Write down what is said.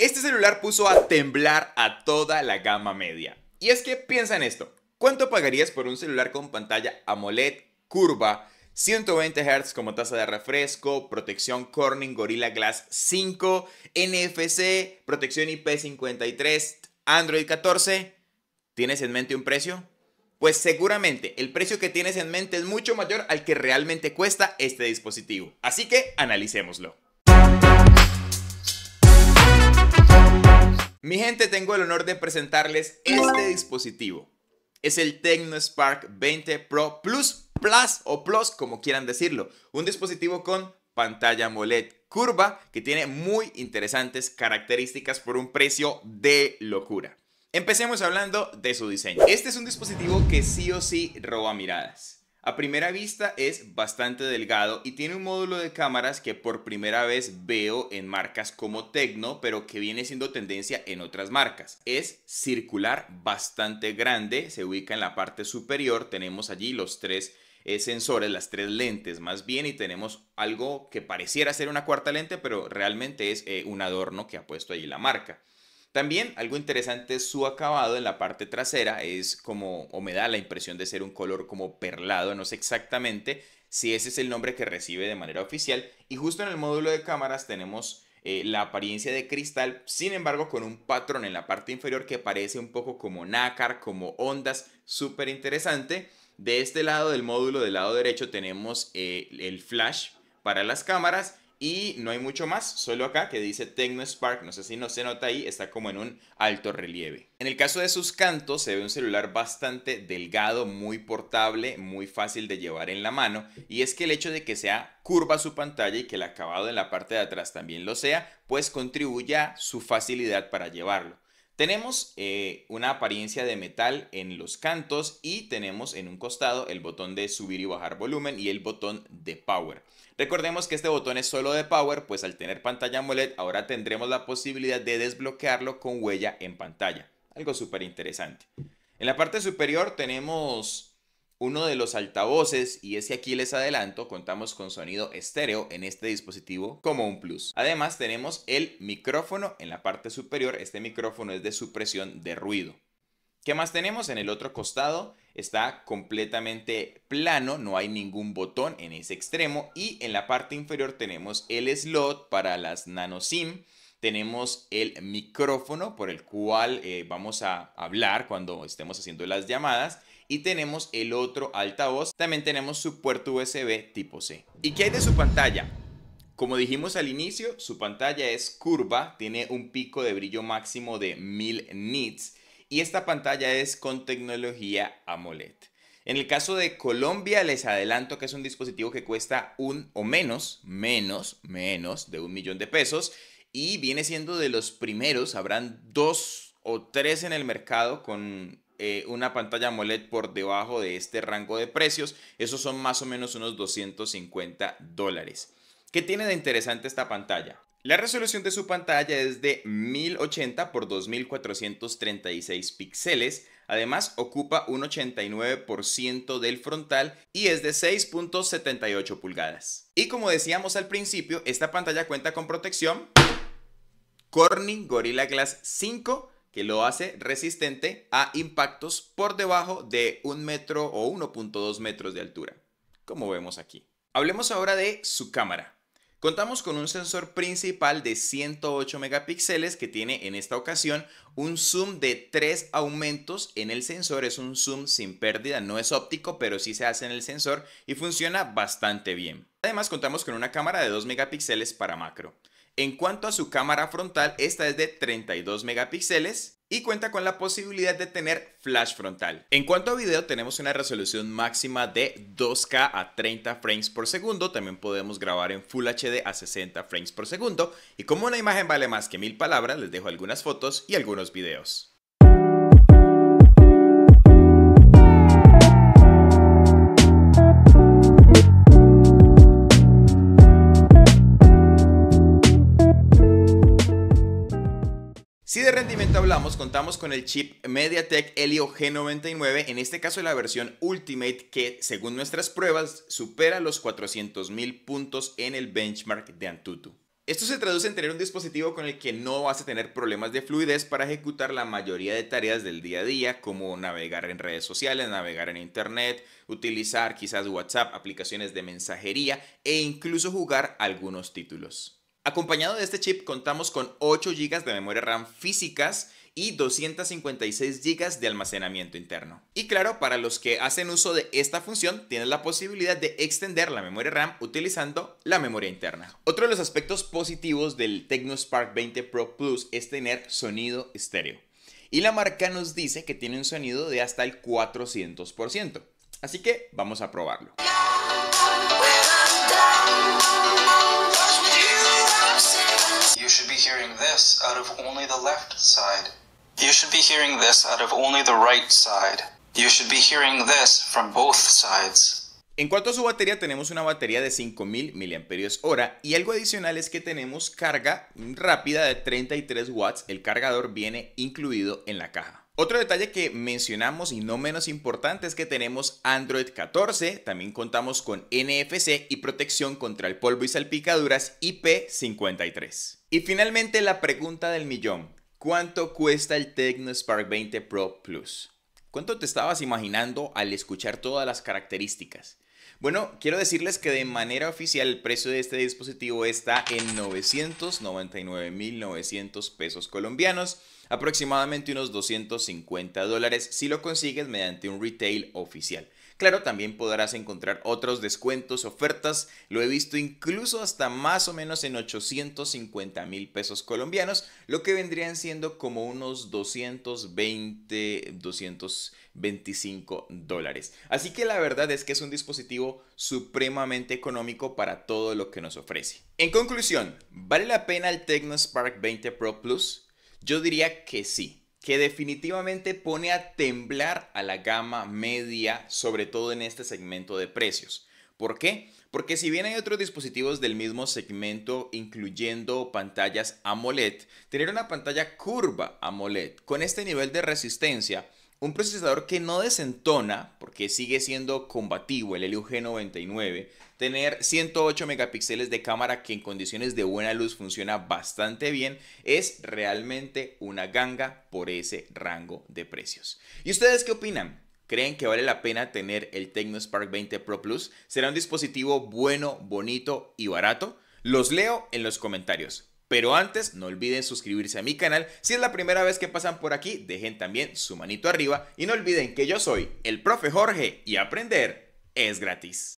Este celular puso a temblar a toda la gama media. Y es que piensa en esto. ¿Cuánto pagarías por un celular con pantalla AMOLED curva, 120 Hz como tasa de refresco, protección Corning Gorilla Glass 5, NFC, protección IP53, Android 14? ¿Tienes en mente un precio? Pues seguramente el precio que tienes en mente es mucho mayor al que realmente cuesta este dispositivo. Así que analicémoslo. Mi gente, tengo el honor de presentarles este dispositivo. Es el Spark 20 Pro Plus, Plus o Plus, como quieran decirlo. Un dispositivo con pantalla AMOLED curva que tiene muy interesantes características por un precio de locura. Empecemos hablando de su diseño. Este es un dispositivo que sí o sí roba miradas. A primera vista es bastante delgado y tiene un módulo de cámaras que por primera vez veo en marcas como Tecno, pero que viene siendo tendencia en otras marcas. Es circular, bastante grande, se ubica en la parte superior, tenemos allí los tres eh, sensores, las tres lentes más bien, y tenemos algo que pareciera ser una cuarta lente, pero realmente es eh, un adorno que ha puesto allí la marca. También algo interesante es su acabado en la parte trasera, es como, o me da la impresión de ser un color como perlado, no sé exactamente si ese es el nombre que recibe de manera oficial. Y justo en el módulo de cámaras tenemos eh, la apariencia de cristal, sin embargo con un patrón en la parte inferior que parece un poco como nácar, como ondas, súper interesante. De este lado del módulo, del lado derecho, tenemos eh, el flash para las cámaras y no hay mucho más, solo acá que dice Tecno Spark, no sé si no se nota ahí, está como en un alto relieve. En el caso de sus cantos se ve un celular bastante delgado, muy portable, muy fácil de llevar en la mano y es que el hecho de que sea curva su pantalla y que el acabado en la parte de atrás también lo sea, pues contribuye a su facilidad para llevarlo. Tenemos eh, una apariencia de metal en los cantos y tenemos en un costado el botón de subir y bajar volumen y el botón de power. Recordemos que este botón es solo de power, pues al tener pantalla AMOLED ahora tendremos la posibilidad de desbloquearlo con huella en pantalla. Algo súper interesante. En la parte superior tenemos uno de los altavoces, y ese aquí les adelanto, contamos con sonido estéreo en este dispositivo como un plus. Además tenemos el micrófono en la parte superior, este micrófono es de supresión de ruido. ¿Qué más tenemos? En el otro costado está completamente plano, no hay ningún botón en ese extremo y en la parte inferior tenemos el slot para las nano SIM, tenemos el micrófono por el cual eh, vamos a hablar cuando estemos haciendo las llamadas y tenemos el otro altavoz. También tenemos su puerto USB tipo C. ¿Y qué hay de su pantalla? Como dijimos al inicio, su pantalla es curva, tiene un pico de brillo máximo de 1000 nits y esta pantalla es con tecnología AMOLED. En el caso de Colombia, les adelanto que es un dispositivo que cuesta un o menos, menos, menos de un millón de pesos y viene siendo de los primeros, habrán dos o tres en el mercado con eh, una pantalla AMOLED por debajo de este rango de precios. Esos son más o menos unos 250 dólares. ¿Qué tiene de interesante esta pantalla? La resolución de su pantalla es de 1080 por 2436 píxeles. Además, ocupa un 89% del frontal y es de 6.78 pulgadas. Y como decíamos al principio, esta pantalla cuenta con protección Corning Gorilla Glass 5 que lo hace resistente a impactos por debajo de 1 metro o 1.2 metros de altura, como vemos aquí. Hablemos ahora de su cámara. Contamos con un sensor principal de 108 megapíxeles que tiene en esta ocasión un zoom de 3 aumentos en el sensor. Es un zoom sin pérdida, no es óptico, pero sí se hace en el sensor y funciona bastante bien. Además contamos con una cámara de 2 megapíxeles para macro. En cuanto a su cámara frontal, esta es de 32 megapíxeles y cuenta con la posibilidad de tener flash frontal. En cuanto a video, tenemos una resolución máxima de 2K a 30 frames por segundo. También podemos grabar en Full HD a 60 frames por segundo. Y como una imagen vale más que mil palabras, les dejo algunas fotos y algunos videos. Si de rendimiento hablamos, contamos con el chip MediaTek Helio G99, en este caso la versión Ultimate, que según nuestras pruebas supera los 400.000 puntos en el benchmark de Antutu. Esto se traduce en tener un dispositivo con el que no vas a tener problemas de fluidez para ejecutar la mayoría de tareas del día a día, como navegar en redes sociales, navegar en internet, utilizar quizás WhatsApp, aplicaciones de mensajería e incluso jugar algunos títulos. Acompañado de este chip contamos con 8 GB de memoria RAM físicas y 256 GB de almacenamiento interno. Y claro, para los que hacen uso de esta función, tienen la posibilidad de extender la memoria RAM utilizando la memoria interna. Otro de los aspectos positivos del Tecno Spark 20 Pro Plus es tener sonido estéreo. Y la marca nos dice que tiene un sonido de hasta el 400%. Así que vamos a probarlo. En cuanto a su batería, tenemos una batería de 5000 mAh y algo adicional es que tenemos carga rápida de 33 watts. El cargador viene incluido en la caja. Otro detalle que mencionamos y no menos importante es que tenemos Android 14, también contamos con NFC y protección contra el polvo y salpicaduras IP53. Y finalmente la pregunta del millón, ¿Cuánto cuesta el Tecno Spark 20 Pro Plus? ¿Cuánto te estabas imaginando al escuchar todas las características? Bueno, quiero decirles que de manera oficial el precio de este dispositivo está en 999.900 pesos colombianos, aproximadamente unos 250 dólares si lo consigues mediante un retail oficial. Claro, también podrás encontrar otros descuentos, ofertas, lo he visto incluso hasta más o menos en 850 mil pesos colombianos, lo que vendrían siendo como unos 220, 225 dólares. Así que la verdad es que es un dispositivo supremamente económico para todo lo que nos ofrece. En conclusión, ¿vale la pena el Tecno Spark 20 Pro Plus? Yo diría que sí que definitivamente pone a temblar a la gama media, sobre todo en este segmento de precios. ¿Por qué? Porque si bien hay otros dispositivos del mismo segmento, incluyendo pantallas AMOLED, tener una pantalla curva AMOLED con este nivel de resistencia un procesador que no desentona, porque sigue siendo combativo el Helio G99, tener 108 megapíxeles de cámara que en condiciones de buena luz funciona bastante bien, es realmente una ganga por ese rango de precios. ¿Y ustedes qué opinan? ¿Creen que vale la pena tener el Tecno Spark 20 Pro Plus? ¿Será un dispositivo bueno, bonito y barato? Los leo en los comentarios. Pero antes, no olviden suscribirse a mi canal. Si es la primera vez que pasan por aquí, dejen también su manito arriba y no olviden que yo soy el profe Jorge y aprender es gratis.